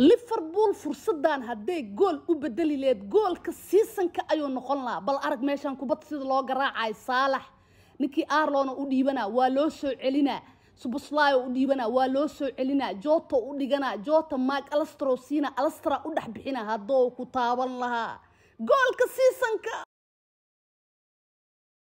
liverpool fursadan hadday gool u bedeli leed goolka siisanka ayuu noqon lahaa bal arag meeshaan kubad sida loo garaacay saalax ninkii arlona u dhiibana waa loo soo celinaa subuslayo u dhiibanaa waa loo soo celinaa joto u dhigana jota mark alastro siina alastra u dhex bixina haddoo ku taaban lahaa goolka siisan